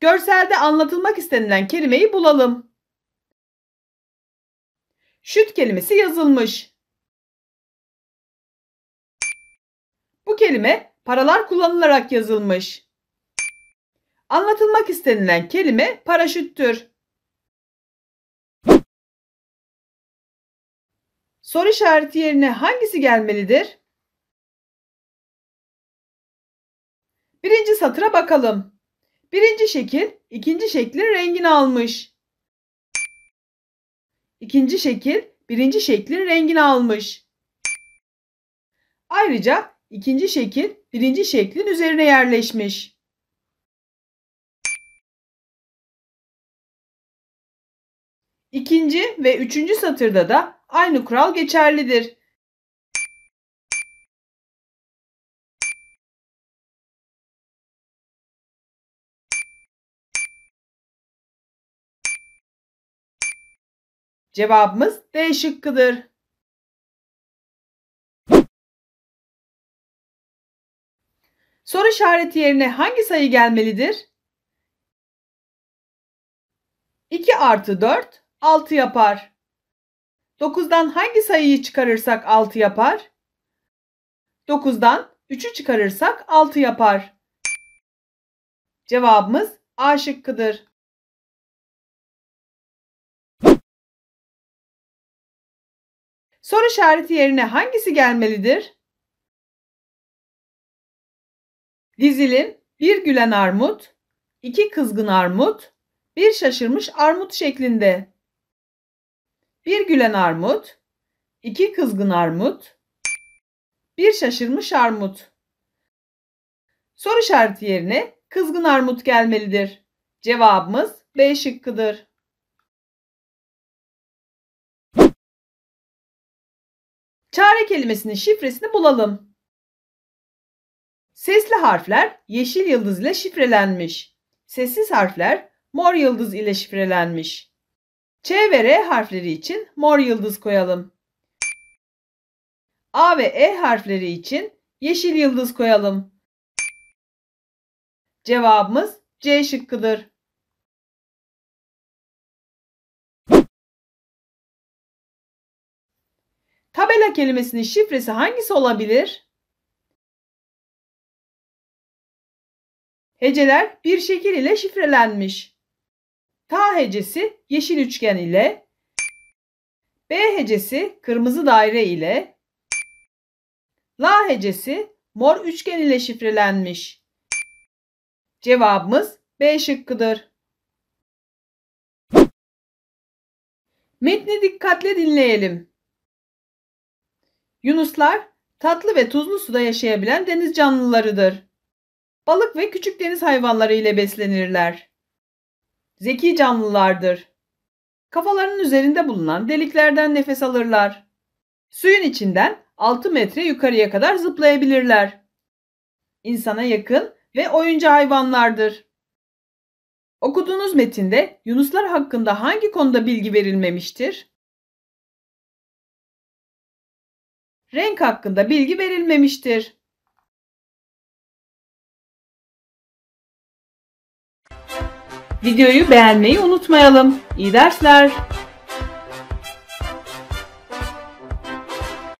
Görselde anlatılmak istenilen kelimeyi bulalım. Şüt kelimesi yazılmış. Bu kelime paralar kullanılarak yazılmış. Anlatılmak istenilen kelime paraşüttür. Soru işareti yerine hangisi gelmelidir? Birinci satıra bakalım. Birinci şekil ikinci şeklin rengini almış. İkinci şekil birinci şeklin rengini almış. Ayrıca ikinci şekil birinci şeklin üzerine yerleşmiş. İkinci ve üçüncü satırda da aynı kural geçerlidir. Cevabımız D şıkkıdır. Soru işareti yerine hangi sayı gelmelidir? 2 artı 4 6 yapar. 9'dan hangi sayıyı çıkarırsak 6 yapar? 9'dan 3'ü çıkarırsak 6 yapar. Cevabımız A şıkkıdır. Soru işareti yerine hangisi gelmelidir? Dizilin bir gülen armut, iki kızgın armut, bir şaşırmış armut şeklinde. Bir gülen armut, iki kızgın armut, bir şaşırmış armut. Soru işareti yerine kızgın armut gelmelidir. Cevabımız B şıkkıdır. Çare kelimesinin şifresini bulalım. Sesli harfler yeşil yıldız ile şifrelenmiş. Sessiz harfler mor yıldız ile şifrelenmiş. Ç ve R harfleri için mor yıldız koyalım. A ve E harfleri için yeşil yıldız koyalım. Cevabımız C şıkkıdır. Tabela kelimesinin şifresi hangisi olabilir? Heceler bir şekil ile şifrelenmiş. Ta hecesi yeşil üçgen ile, B hecesi kırmızı daire ile, La hecesi mor üçgen ile şifrelenmiş. Cevabımız B şıkkıdır. Metni dikkatle dinleyelim. Yunuslar tatlı ve tuzlu suda yaşayabilen deniz canlılarıdır. Balık ve küçük deniz hayvanları ile beslenirler. Zeki canlılardır. Kafalarının üzerinde bulunan deliklerden nefes alırlar. Suyun içinden 6 metre yukarıya kadar zıplayabilirler. İnsana yakın ve oyuncu hayvanlardır. Okuduğunuz metinde yunuslar hakkında hangi konuda bilgi verilmemiştir? Renk hakkında bilgi verilmemiştir. Videoyu beğenmeyi unutmayalım. İyi dersler.